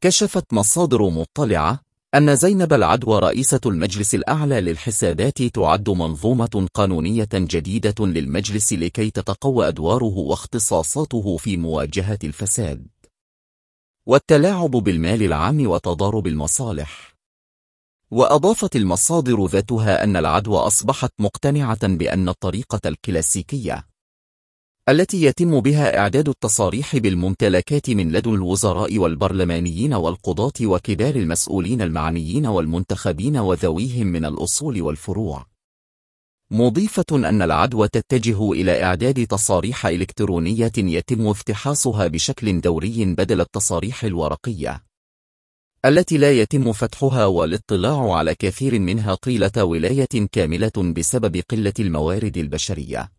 كشفت مصادر مطلعة أن زينب العدوى رئيسة المجلس الأعلى للحسابات تعد منظومة قانونية جديدة للمجلس لكي تتقوى أدواره واختصاصاته في مواجهة الفساد والتلاعب بالمال العام وتضارب المصالح وأضافت المصادر ذاتها أن العدوى أصبحت مقتنعة بأن الطريقة الكلاسيكية التي يتم بها إعداد التصاريح بالممتلكات من لدن الوزراء والبرلمانيين والقضاة وكبار المسؤولين المعنيين والمنتخبين وذويهم من الأصول والفروع مضيفة أن العدوى تتجه إلى إعداد تصاريح إلكترونية يتم افتحاصها بشكل دوري بدل التصاريح الورقية التي لا يتم فتحها والاطلاع على كثير منها طيلة ولاية كاملة بسبب قلة الموارد البشرية